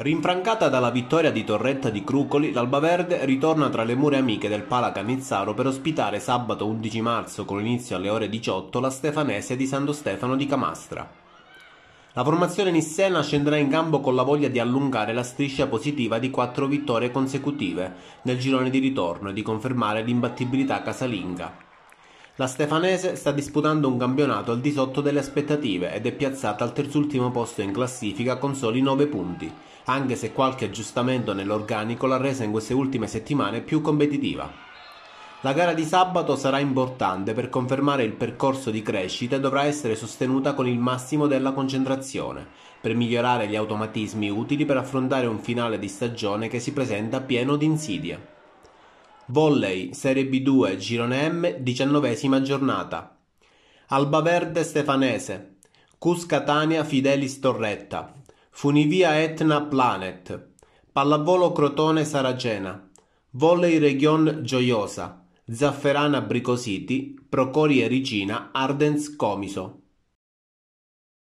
Rinfrancata dalla vittoria di Torretta di Crucoli, l'Albaverde ritorna tra le mura amiche del Pala Cannizzaro per ospitare sabato 11 marzo con inizio alle ore 18 la Stefanese di Santo Stefano di Camastra. La formazione nissena scenderà in campo con la voglia di allungare la striscia positiva di quattro vittorie consecutive nel girone di ritorno e di confermare l'imbattibilità casalinga. La Stefanese sta disputando un campionato al di sotto delle aspettative ed è piazzata al terzultimo posto in classifica con soli 9 punti, anche se qualche aggiustamento nell'organico l'ha resa in queste ultime settimane più competitiva. La gara di sabato sarà importante per confermare il percorso di crescita e dovrà essere sostenuta con il massimo della concentrazione, per migliorare gli automatismi utili per affrontare un finale di stagione che si presenta pieno di insidie. Volley, Serie B2, Girone M, diciannovesima giornata. Albaverde Stefanese, Cus Catania Fidelis Torretta, Funivia Etna Planet, Pallavolo Crotone Saragena, Volley Region Gioiosa, Zafferana Bricositi, Procorie Ricina Ardens Comiso.